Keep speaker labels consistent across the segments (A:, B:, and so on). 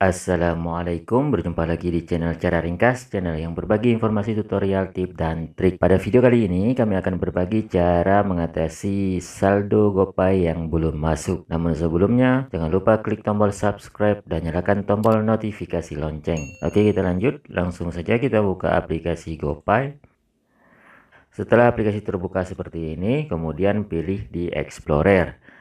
A: Assalamualaikum, berjumpa lagi di channel Cara Ringkas, channel yang berbagi informasi tutorial, tip, dan trik. Pada video kali ini, kami akan berbagi cara mengatasi saldo GoPay yang belum masuk. Namun sebelumnya, jangan lupa klik tombol subscribe dan nyalakan tombol notifikasi lonceng. Oke, kita lanjut. Langsung saja kita buka aplikasi GoPay. Setelah aplikasi terbuka seperti ini, kemudian pilih di Explorer.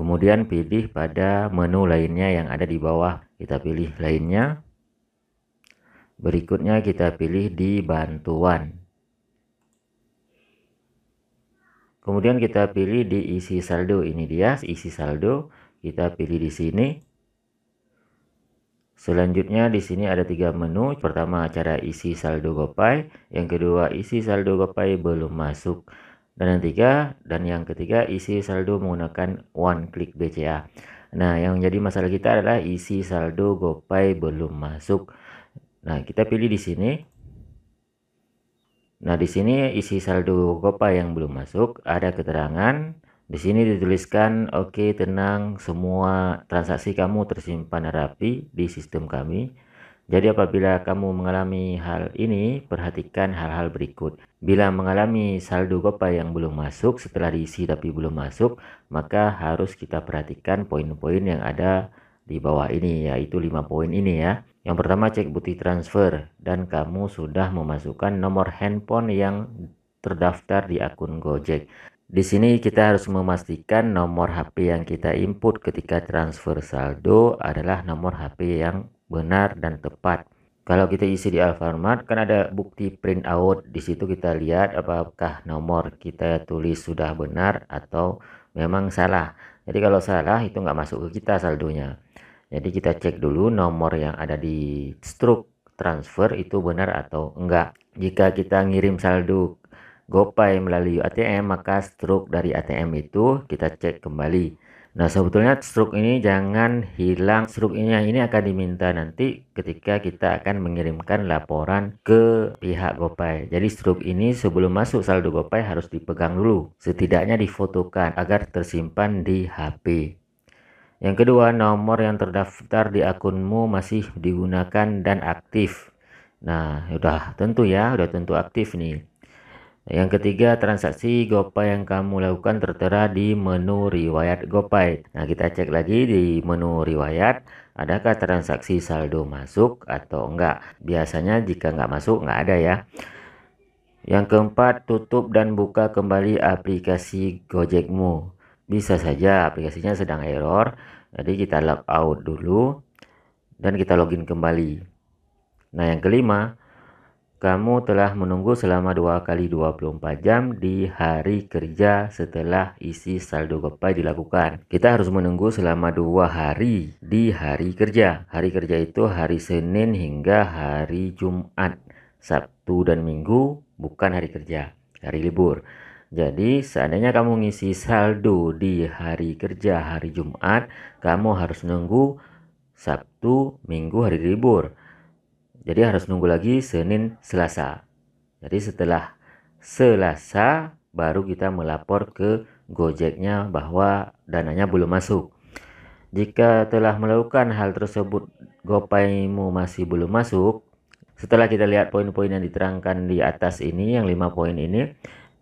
A: Kemudian pilih pada menu lainnya yang ada di bawah. Kita pilih lainnya. Berikutnya kita pilih di bantuan. Kemudian kita pilih di isi saldo. Ini dia isi saldo. Kita pilih di sini. Selanjutnya di sini ada tiga menu. Pertama cara isi saldo GoPay, yang kedua isi saldo GoPay belum masuk. Dan yang ketiga, dan yang ketiga isi saldo menggunakan one click BCA. Nah, yang jadi masalah kita adalah isi saldo GoPay belum masuk. Nah, kita pilih di sini. Nah, di sini isi saldo GoPay yang belum masuk ada keterangan di sini dituliskan, oke okay, tenang, semua transaksi kamu tersimpan rapi di sistem kami. Jadi apabila kamu mengalami hal ini, perhatikan hal-hal berikut. Bila mengalami saldo GoPay yang belum masuk setelah diisi tapi belum masuk, maka harus kita perhatikan poin-poin yang ada di bawah ini, yaitu 5 poin ini ya. Yang pertama cek bukti transfer dan kamu sudah memasukkan nomor handphone yang terdaftar di akun Gojek. Di sini kita harus memastikan nomor HP yang kita input ketika transfer saldo adalah nomor HP yang benar dan tepat. Kalau kita isi di Alfamart kan ada bukti print out di situ kita lihat apakah nomor kita tulis sudah benar atau memang salah. Jadi kalau salah itu nggak masuk ke kita saldonya. Jadi kita cek dulu nomor yang ada di struk transfer itu benar atau enggak. Jika kita ngirim saldo GoPay melalui ATM maka struk dari ATM itu kita cek kembali. Nah sebetulnya struk ini jangan hilang stroke ini ini akan diminta nanti ketika kita akan mengirimkan laporan ke pihak GoPay. Jadi struk ini sebelum masuk saldo GoPay harus dipegang dulu, setidaknya difotokan agar tersimpan di HP. Yang kedua, nomor yang terdaftar di akunmu masih digunakan dan aktif. Nah, udah tentu ya, udah tentu aktif nih. Yang ketiga, transaksi GoPay yang kamu lakukan tertera di menu riwayat GoPay. Nah, kita cek lagi di menu riwayat, adakah transaksi saldo masuk atau enggak. Biasanya jika enggak masuk, enggak ada ya. Yang keempat, tutup dan buka kembali aplikasi Gojekmu. Bisa saja aplikasinya sedang error, jadi kita log out dulu dan kita login kembali. Nah, yang kelima, kamu telah menunggu selama dua kali 24 jam di hari kerja setelah isi saldo GoPay dilakukan. Kita harus menunggu selama dua hari di hari kerja. Hari kerja itu hari Senin hingga hari Jumat, Sabtu dan Minggu bukan hari kerja, hari libur. Jadi, seandainya kamu ngisi saldo di hari kerja hari Jumat, kamu harus nunggu Sabtu, Minggu hari libur. Jadi harus nunggu lagi Senin Selasa. Jadi setelah Selasa baru kita melapor ke Gojeknya bahwa dananya belum masuk. Jika telah melakukan hal tersebut GoPayMu masih belum masuk, setelah kita lihat poin-poin yang diterangkan di atas ini yang lima poin ini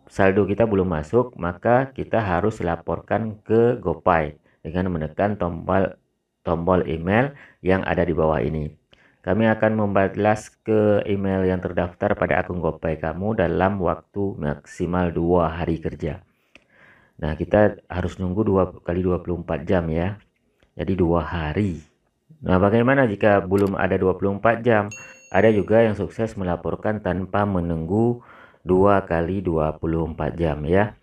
A: saldo kita belum masuk, maka kita harus laporkan ke GoPay dengan menekan tombol tombol email yang ada di bawah ini. Kami akan membalas ke email yang terdaftar pada akun GoPay kamu dalam waktu maksimal dua hari kerja. Nah, kita harus nunggu dua kali 24 jam ya. Jadi dua hari. Nah, bagaimana jika belum ada 24 jam? Ada juga yang sukses melaporkan tanpa menunggu dua kali 24 jam ya.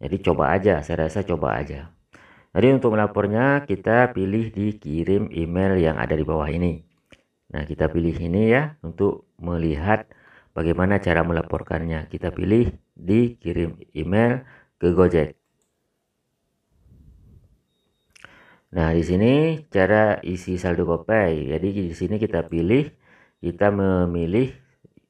A: Jadi coba aja, saya rasa coba aja. Jadi untuk melapornya kita pilih dikirim email yang ada di bawah ini. Nah, kita pilih ini ya untuk melihat bagaimana cara melaporkannya. Kita pilih dikirim email ke Gojek. Nah, di sini cara isi saldo GoPay. Jadi di sini kita pilih kita memilih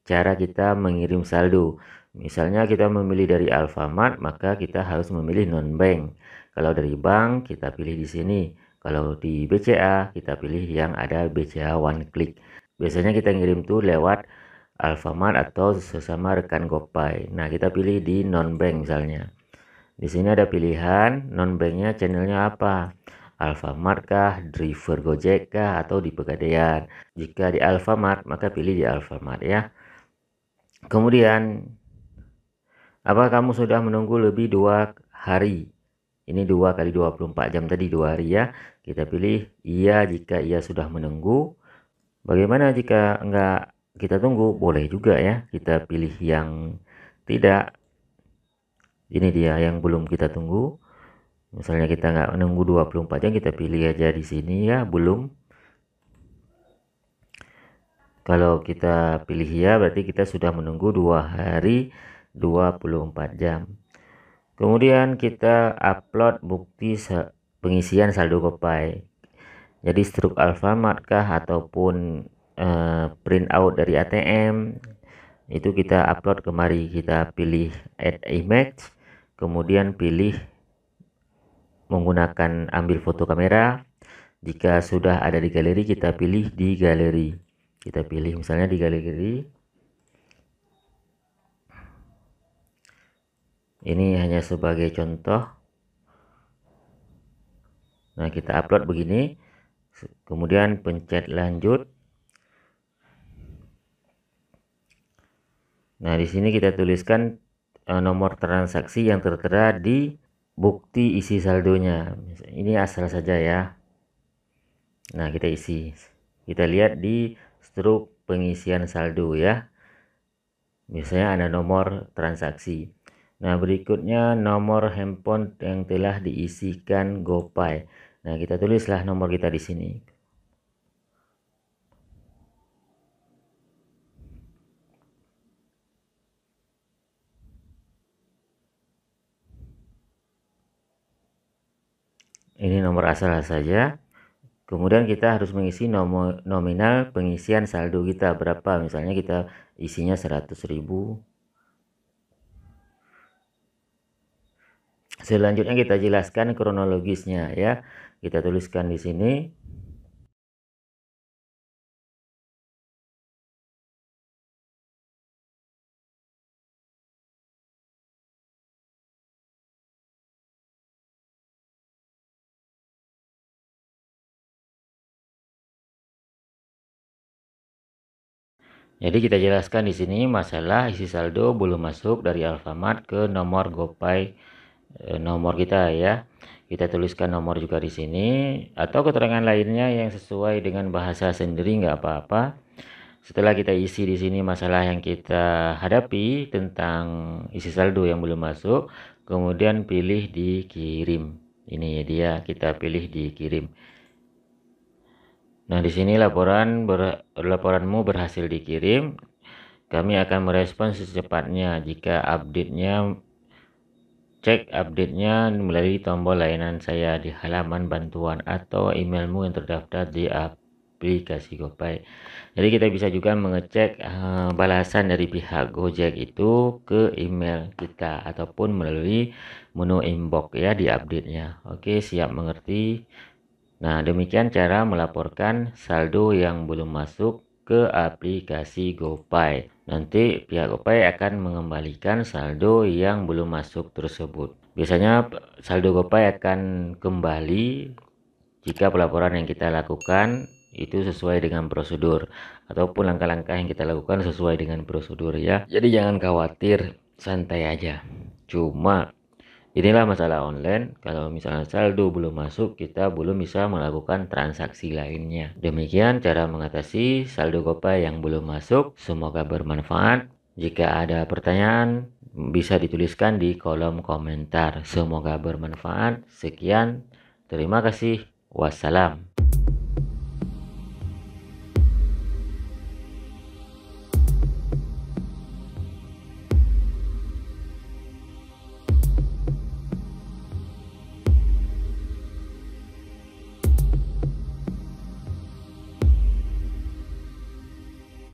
A: cara kita mengirim saldo. Misalnya kita memilih dari Alfamart, maka kita harus memilih non-bank. Kalau dari bank, kita pilih di sini kalau di BCA, kita pilih yang ada BCA One Click. Biasanya kita ngirim tuh lewat Alfamart atau sesama rekan GoPay. Nah, kita pilih di non-bank misalnya. Di sini ada pilihan non-banknya channelnya apa. Alfamart kah, driver Gojek kah, atau di Pegadaian. Jika di Alfamart, maka pilih di Alfamart ya. Kemudian, apa kamu sudah menunggu lebih dua hari? Ini dua kali 24 jam tadi dua hari ya. Kita pilih iya jika ia sudah menunggu. Bagaimana jika enggak kita tunggu? Boleh juga ya. Kita pilih yang tidak. Ini dia yang belum kita tunggu. Misalnya kita enggak menunggu 24 jam, kita pilih aja di sini ya, belum. Kalau kita pilih ya, berarti kita sudah menunggu dua hari 24 jam. Kemudian kita upload bukti pengisian saldo GoPay. Jadi struk Alfamart kah ataupun eh, print out dari ATM itu kita upload kemari kita pilih add image kemudian pilih menggunakan ambil foto kamera jika sudah ada di galeri kita pilih di galeri kita pilih misalnya di galeri ini hanya sebagai contoh Nah, kita upload begini. Kemudian pencet lanjut. Nah, di sini kita tuliskan eh, nomor transaksi yang tertera di bukti isi saldonya. Ini asal saja ya. Nah, kita isi. Kita lihat di struk pengisian saldo ya. misalnya ada nomor transaksi. Nah, berikutnya nomor handphone yang telah diisikan GoPay. Nah, kita tulislah nomor kita di sini. Ini nomor asal saja. Kemudian kita harus mengisi nominal pengisian saldo kita berapa. Misalnya kita isinya ribu Selanjutnya kita jelaskan kronologisnya ya. Kita tuliskan di sini. Jadi kita jelaskan di sini masalah isi saldo belum masuk dari Alfamart ke nomor GoPay Eh, nomor kita ya. Kita tuliskan nomor juga di sini atau keterangan lainnya yang sesuai dengan bahasa sendiri nggak apa-apa. Setelah kita isi di sini masalah yang kita hadapi tentang isi saldo yang belum masuk, kemudian pilih dikirim. Ini dia kita pilih dikirim. Nah, di sini laporan ber, laporanmu berhasil dikirim. Kami akan merespons secepatnya jika update-nya Cek update-nya melalui tombol layanan saya di halaman bantuan atau emailmu yang terdaftar di aplikasi GoPay. Jadi kita bisa juga mengecek uh, balasan dari pihak Gojek itu ke email kita ataupun melalui menu inbox ya di update-nya. Oke, siap mengerti? Nah, demikian cara melaporkan saldo yang belum masuk ke aplikasi GoPay. Nanti pihak GoPay akan mengembalikan saldo yang belum masuk tersebut. Biasanya saldo GoPay akan kembali jika pelaporan yang kita lakukan itu sesuai dengan prosedur ataupun langkah-langkah yang kita lakukan sesuai dengan prosedur ya. Jadi jangan khawatir, santai aja. Cuma Inilah masalah online. Kalau misalnya saldo belum masuk, kita belum bisa melakukan transaksi lainnya. Demikian cara mengatasi saldo GoPay yang belum masuk. Semoga bermanfaat. Jika ada pertanyaan, bisa dituliskan di kolom komentar. Semoga bermanfaat. Sekian, terima kasih. Wassalam.